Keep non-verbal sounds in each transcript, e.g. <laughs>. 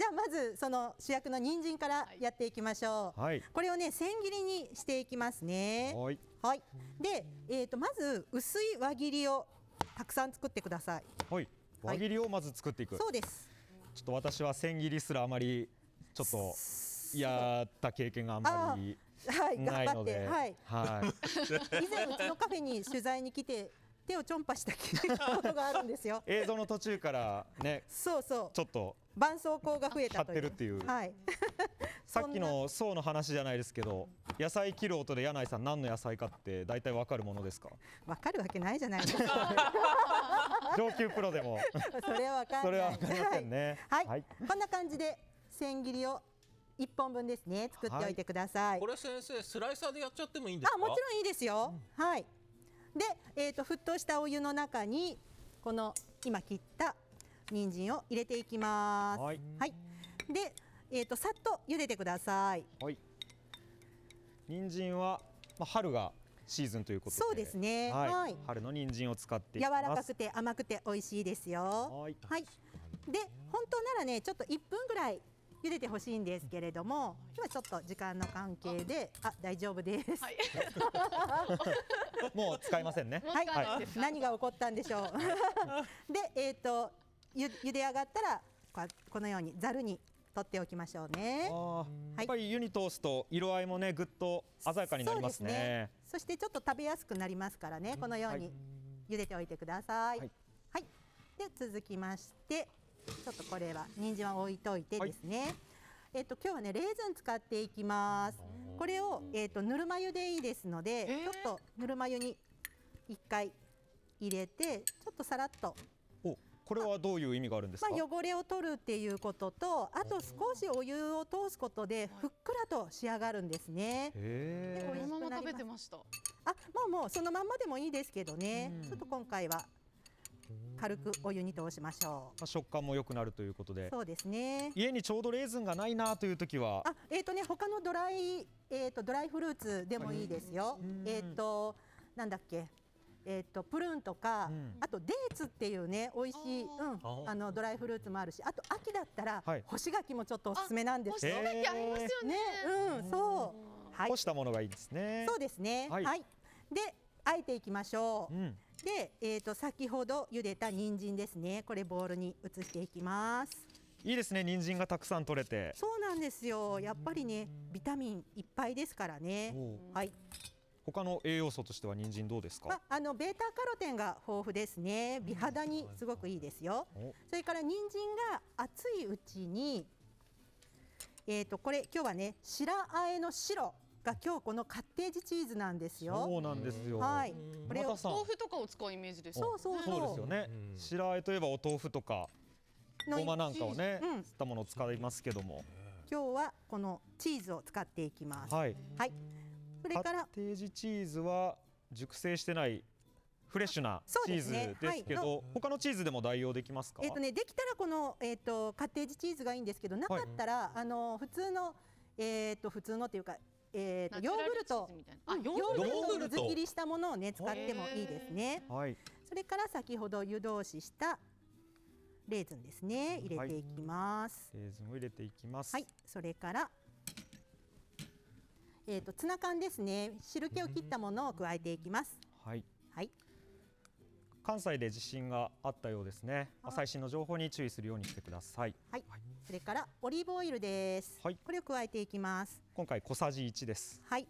じゃあまずその主役の人参からやっていきましょう、はい、これをね千切りにしていきますねはいはい。で、えーと、まず薄い輪切りをたくさん作ってくださいはい輪切りをまず作っていく、はい、そうですちょっと私は千切りすらあまりちょっとやった経験があんまりはい、頑張って、はい、はい、<laughs> 以前うちのカフェに取材に来て手をちょんぱしたことがあるんですよ <laughs> 映像の途中からねそうそうちょっと絆創膏が増えたというっていう、はい、<laughs> さっきの層の話じゃないですけど野菜切る音で柳井さん何の野菜かって大体わかるものですかわかるわけないじゃないですか <laughs> 上級プロでもそれはわかんないかりませんね、はい、はい、こんな感じで千切りを一本分ですね作っておいてください、はい、これ先生スライサーでやっちゃってもいいんですあもちろんいいですよ、うん、はいで、えー、と沸騰したお湯の中にこの今切った人参を入れていきます。はい、はい、で、えー、とさっと茹でてください。はい、人参は、まあ、春がシーズンということそうですね。はい。はい、春の人参を使って柔らかくて甘くて美味しいですよ。はい。はい、で、本当ならね、ちょっと1分ぐらい茹でてほしいんですけれども今日はちょっと時間の関係であ大丈夫です、<laughs> <laughs> はい、もう使いませんねはい、はい、何が起こったんでしょう <laughs> でえっ、ー、とゆ茹で上がったらこのようにざるに取っておきましょうね、はい、やっぱり湯に通すと色合いもねぐっと鮮やかになりますね、ね、そしてちょっと食べやすくなりますからねこのように茹でておいてください、はい、はい、で続きましてちょっとこれは人参は置いといてですね、はい、えっと今日はねレーズン使っていきますこれをえっとぬるま湯でいいですので、えー、ちょっとぬるま湯に一回入れてちょっとさらっとこれはどういう意味があるんですか、まあ、汚れを取るっていうこととあと少しお湯を通すことでふっくらと仕上がるんですね。へえ。このまま食べてました。あ、まあもうそのまんまでもいいですけどね。うん、ちょっと今回は軽くお湯に通しましょう、まあ、食感も良くなるということでそうですね家にちょうどレーズンがないなという時はあえっ、ー、とね他のドライえっ、ー、とドライフルーツでもいいですよ、えっ、ー、となんだっけえーと、プルーンとか、うん、あとデーツっていうね美味しいうん、あのドライフルーツもあるしあと秋だったら、干し柿もちょっとおすすめなんです干し柿ありますよね、ね、うんそう、はい、干したものがいいですねそうですねはい、はい、であえていきましょう。うん、で、えー、と先ほど茹でた人参ですねこれボウルに移していきます。いいですね人参がたくさん取れてそうなんですよやっぱりねビタミンいっぱいですからねはい他の栄養素としては人参どうですか、まあ、あのベータカロテンが豊富ですね美肌にすごくいいですよそれから人参が熱いうちにえっ、ー、とこれ今日はね白あえの白が今日このカッテージチーズなんですよ。そうなんですよ。はい。これを豆腐とかを使うイメージです。そうそうそう。そうですよね。白あえといえばお豆腐とかごまなんかをね、吸ったものを使いますけども。今日はこのチーズを使っていきます。はい。はい。それからカッテージチーズは熟成してないフレッシュなチーズですけど、ねはい、他のチーズでも代用できますか。えっ、とねできたらこのえっ、ー、とカッテージチーズがいいんですけど、なかったら、はい、あの普通のえっ、ー、と普通のっていうかえーと、ヨーグルトヨーグルト水切りしたものを、ね、使ってもいいですね。はい、それから先ほど湯通ししたレーズンですね入れていきます。レーズンを入れていきます。はい、それからえっ、ー、とツナ缶ですね。汁気を切ったものを加えていきます。はい。はい。関西で地震があったようですね、は最新の情報に注意するようにしてください、はい、はい、それからオリーブオイルです、はい、これを加えていきます今回小さじ1ですはい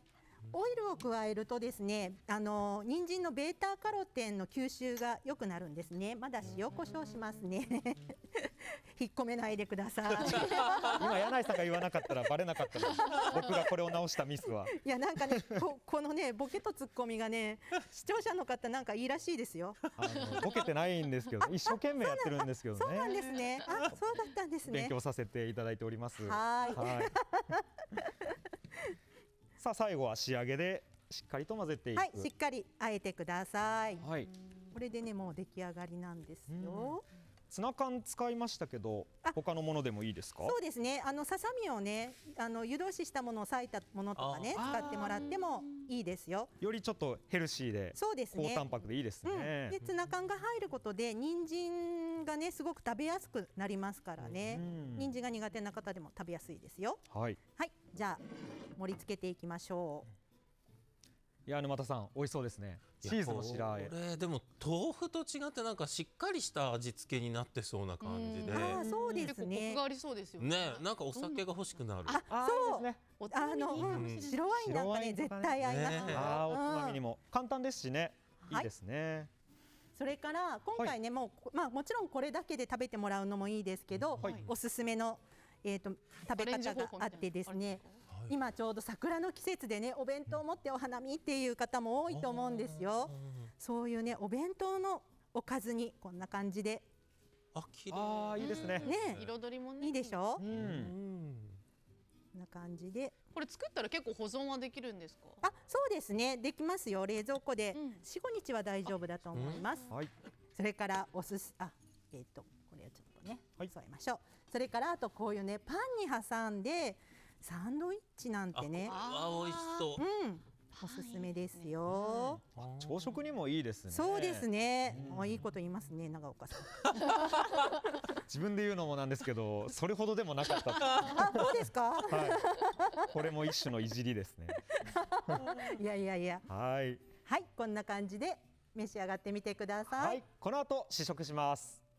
オイルを加えるとですね、あの人参のベータカロテンの吸収が良くなるんですね。まだ塩コショウしますね。引っ込めないでください <laughs> 今柳井さんが言わなかったらバレなかった <laughs> 僕がこれを直したミスはいやなんかねここのねボケと突っ込みがね視聴者の方なんかいいらしいですよあのボケてないんですけど一生懸命やってるんですけどねそうなんですねあそうだったんですね勉強させていただいておりますはい <laughs> さあ最後は仕上げでしっかりと混ぜてはいしっかりあえてください、はい、これでねもう出来上がりなんですよ、うんツナ缶使いましたけど他のものでもいいですかそうですねあのささみをねあの湯通ししたものを裂いたものとかね使ってもらってもいいですよよりちょっとヘルシーでそうですね高タンパクでいいですね、うん、でツナ缶が入ることで人参がねすごく食べやすくなりますからね、人参が苦手な方でも食べやすいですよはい、はい、じゃあ盛り付けていきましょういや沼田さん美味しそうですねチーズの白あえこれでも豆腐と違ってなんかしっかりした味付けになってそうな感じであそうですねコクがありそうですよねなんかお酒が欲しくなる、うん、あそうあの、うん、白ワインなんかね絶対合います、ね、あおつまみにも、簡単ですしねいいですね、はいそれから今回ね、はい、もうまあもちろんこれだけで食べてもらうのもいいですけど、はい、おすすめのえっ、ー、と食べ方があってですね。はい、今ちょうど桜の季節でねお弁当を持ってお花見っていう方も多いと思うんですよ。うん、そういうねお弁当のおかずにこんな感じで。あ綺麗。あいいですね。ね彩りもね。いいでしょ。うん。うんこんな感じで。これ作ったら結構保存はできるんですか。あ、そうですね。できますよ。冷蔵庫で四五、うん、日は大丈夫だと思います。うんはい、それからおすすあ、えっ、ー、とこれをちょっとね、はい、添えましょう。それからあとこういうねパンに挟んでサンドイッチなんてね。あ、あ美味しそう。うん。おすすめですよ、はいうん。朝食にもいいですね。そうですね。うん、いいこと言いますね、長岡さん。<laughs> 自分で言うのもなんですけど、それほどでもなかった。<laughs> あ、そうですか。はい。これも一種のいじりですね。<laughs> いやいやいや。はい。はい、こんな感じで召し上がってみてください。はい、この後試食します。